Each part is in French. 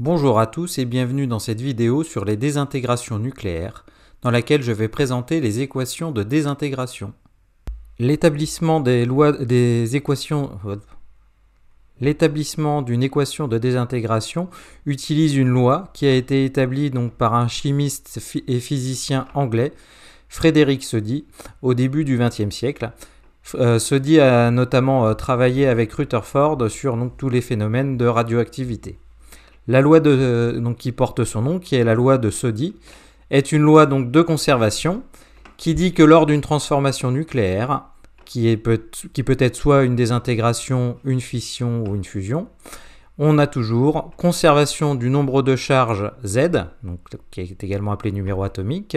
Bonjour à tous et bienvenue dans cette vidéo sur les désintégrations nucléaires, dans laquelle je vais présenter les équations de désintégration. L'établissement des équations L'établissement d'une équation de désintégration utilise une loi qui a été établie donc par un chimiste et physicien anglais, Frédéric Soddy, au début du XXe siècle. Euh, Soddy a notamment euh, travaillé avec Rutherford sur tous les phénomènes de radioactivité. La loi de, qui porte son nom, qui est la loi de Sodi, est une loi donc de conservation qui dit que lors d'une transformation nucléaire, qui, peut, être soit une désintégration, une fission ou une fusion, on a toujours conservation du nombre de charges Z, qui est également appelé numéro atomique,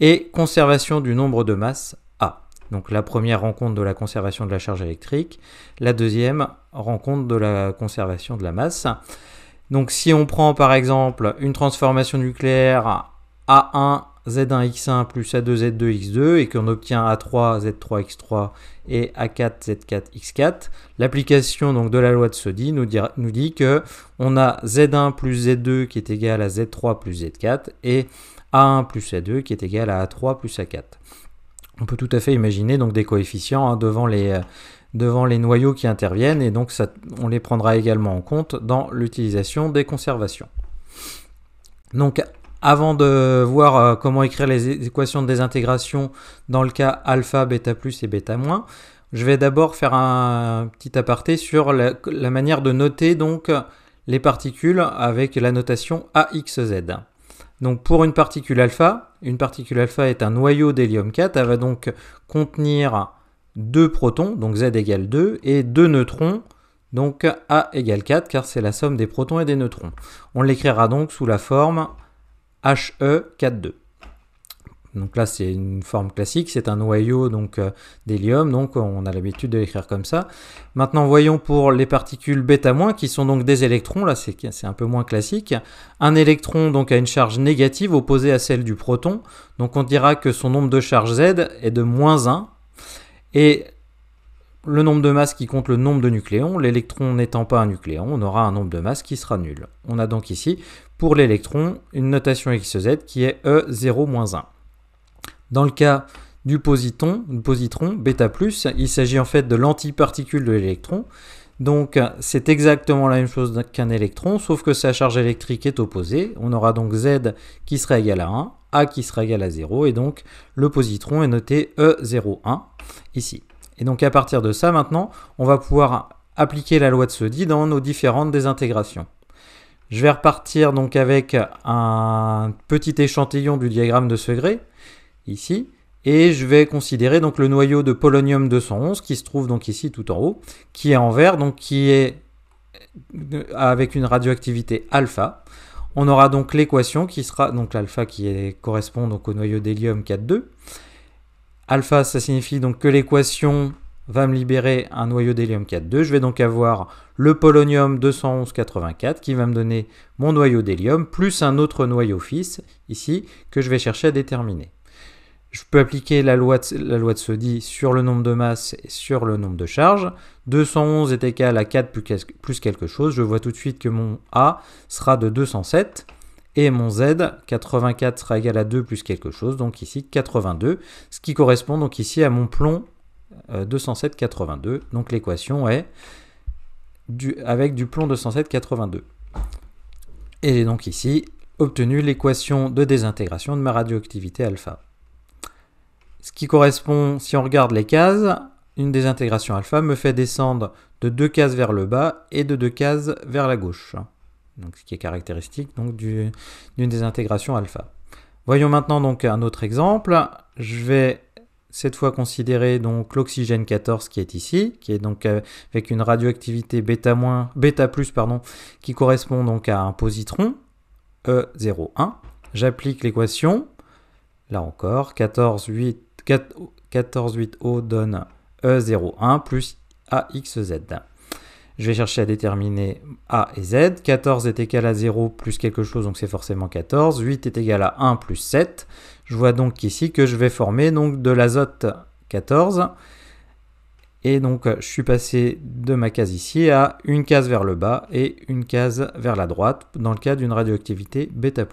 et conservation du nombre de masses A. Donc la première rencontre de la conservation de la charge électrique, la deuxième rencontre de la conservation de la masse. Donc si on prend par exemple une transformation nucléaire A1 Z1X1 plus A2Z2X2 et qu'on obtient A3Z3X3 et A4Z4X4, l'application donc de la loi de Sodi nous, dit que on a Z1 plus Z2 qui est égal à Z3 plus Z4 et A1 plus A2 qui est égal à A3 plus A4. On peut tout à fait imaginer donc des coefficients hein, devant les, euh, devant les noyaux qui interviennent et donc ça, on les prendra également en compte dans l'utilisation des conservations. Donc avant de voir euh, comment écrire les équations de désintégration dans le cas alpha, bêta plus et bêta moins, je vais d'abord faire un petit aparté sur la, manière de noter donc les particules avec la notation AXZ. Donc pour une particule alpha, une particule alpha est un noyau d'hélium 4, elle va donc contenir 2 protons, donc Z égale 2, et 2 neutrons, donc A égale 4, car c'est la somme des protons et des neutrons. On l'écrira donc sous la forme HE42. Donc là, c'est une forme classique, c'est un noyau donc euh, d'hélium, donc on a l'habitude de l'écrire comme ça. Maintenant, voyons pour les particules bêta-, qui sont donc des électrons, là c'est un peu moins classique. Un électron donc a une charge négative opposée à celle du proton, donc on dira que son nombre de charges Z est de moins 1, et le nombre de masses qui compte le nombre de nucléons, l'électron n'étant pas un nucléon, on aura un nombre de masses qui sera nul. On a donc ici, pour l'électron, une notation XZ qui est E0-1. Dans le cas du positron, bêta+, il s'agit en fait de l'antiparticule de l'électron. Donc c'est exactement la même chose qu'un électron, sauf que sa charge électrique est opposée. On aura donc Z qui sera égal à 1, A qui sera égal à 0, et donc le positron est noté E01 et donc à partir de ça, maintenant, on va pouvoir appliquer la loi de Soddy dans nos différentes désintégrations. Je vais repartir donc avec un petit échantillon du diagramme de Segré, ici, et je vais considérer donc le noyau de polonium 211 qui se trouve donc ici tout en haut, qui est en vert, donc qui est euh, avec une radioactivité alpha. On aura donc l'équation qui sera donc l'alpha qui correspond donc au noyau d'hélium 4,2 Alpha, ça signifie donc que l'équation va me libérer un noyau d'hélium 4,2. Je vais donc avoir le polonium 211,84 qui va me donner mon noyau d'hélium plus un autre noyau fils ici que je vais chercher à déterminer. Je peux appliquer la loi de, la sur le nombre de masses et sur le nombre de charges. 211 est égal à 4 plus quelque chose. Je vois tout de suite que mon A sera de 207 et mon Z, 84 sera égal à 2 plus quelque chose, donc ici 82, ce qui correspond donc ici à mon plomb 207, euh, 82. Donc l'équation est avec du plomb 82. Et j'ai donc ici obtenu l'équation de désintégration de ma radioactivité alpha. Ce qui correspond, si on regarde les cases, une désintégration alpha me fait descendre de deux cases vers le bas et de deux cases vers la gauche ce qui est caractéristique donc d'une désintégration alpha. Voyons maintenant donc un autre exemple. Je vais cette fois considérer donc l'oxygène 14 qui est ici, qui est donc euh, avec une radioactivité bêta bêta plus pardon, qui correspond donc à un positron E01. J'applique l'équation. Là encore, 148 8, o donne E01 plus AXZ je vais chercher à déterminer A et Z. 14 est égal à 0 plus quelque chose, donc c'est forcément 14. 8 est égal à 1 plus 7. Je vois donc ici que je vais former donc de l'azote 14. Et donc euh, je suis passé de ma case ici à une case vers le bas et une case vers la droite dans le cas d'une radioactivité bêta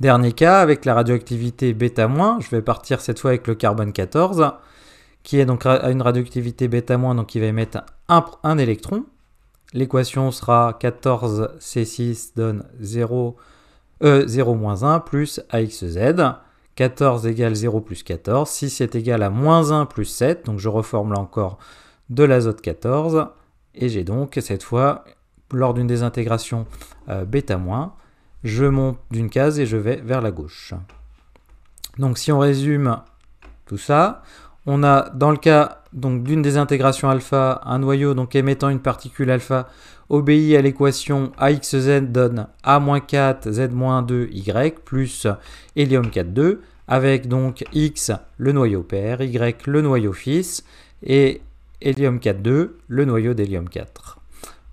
Dernier cas, avec la radioactivité bêta-, je vais partir cette fois avec le carbone 14 qui est donc à une radioactivité bêta moins, donc il va émettre un, électron. L'équation sera 14C6 donne 0, 0 euh, moins 1 plus AXZ. 14 égale 0 plus 14. 6 est égal à moins 1 plus 7. Donc je reforme là encore de l'azote 14. Et j'ai donc cette fois, lors d'une désintégration euh, bêta moins, je monte d'une case et je vais vers la gauche. Donc si on résume tout ça, on a dans le cas donc d'une désintégration alpha, un noyau donc émettant une particule alpha obéit à l'équation AXZ donne A-4 Z-2 Y plus hélium 4-2 avec donc X le noyau père, Y le noyau fils et hélium 4-2 le noyau d'hélium 4.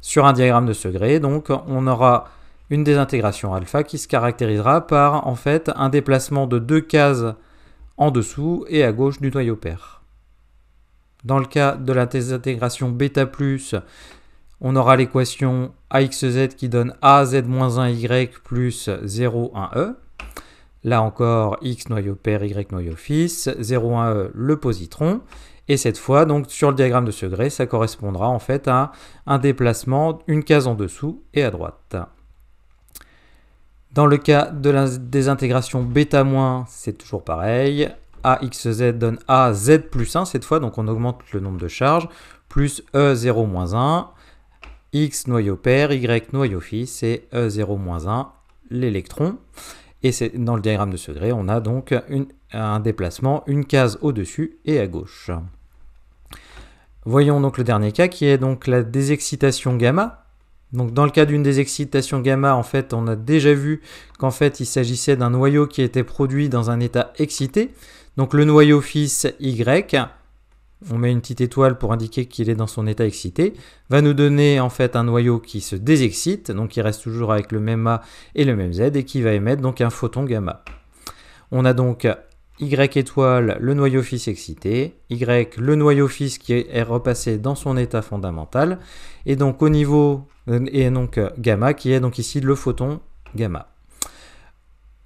Sur un diagramme de Segré, donc on aura une désintégration alpha qui se caractérisera par en fait un déplacement de deux cases en dessous et à gauche du noyau père. Dans le cas de la désintégration bêta plus, on aura l'équation AXZ qui donne AZ-1Y plus 01 E. Là encore, X noyau pair, Y noyau fils, 01 E le positron. Et cette fois, donc sur le diagramme de Segré, ça correspondra en fait à un déplacement une case en dessous et à droite. Dans le cas de la désintégration bêta-, c'est toujours pareil. AXZ donne AZ plus 1 cette fois, donc on augmente le nombre de charges, plus E0 moins 1, X noyau pair, Y noyau fils, c'est E0 moins 1, l'électron. Et c'est dans le diagramme de gré, on a donc un déplacement, une case au-dessus et à gauche. Voyons donc le dernier cas qui est donc la désexcitation gamma, donc dans le cas d'une désexcitation gamma, en fait, on a déjà vu qu'en fait, il s'agissait d'un noyau qui était produit dans un état excité. Donc le noyau fils Y, on met une petite étoile pour indiquer qu'il est dans son état excité, va nous donner en fait un noyau qui se désexcite, donc qui reste toujours avec le même A et le même Z, et qui va émettre donc un photon gamma. On a donc Y étoile, le noyau fils excité, Y, le noyau fils qui est repassé dans son état fondamental, et donc au niveau et donc euh, gamma qui est donc ici le photon gamma.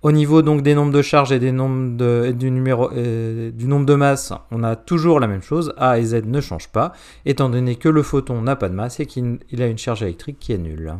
Au niveau donc des nombres de charges et des nombres de, du, numéro, du nombre de masse on a toujours la même chose, A et Z ne changent pas, étant donné que le photon n'a pas de masse et qu'il a une charge électrique qui est nulle.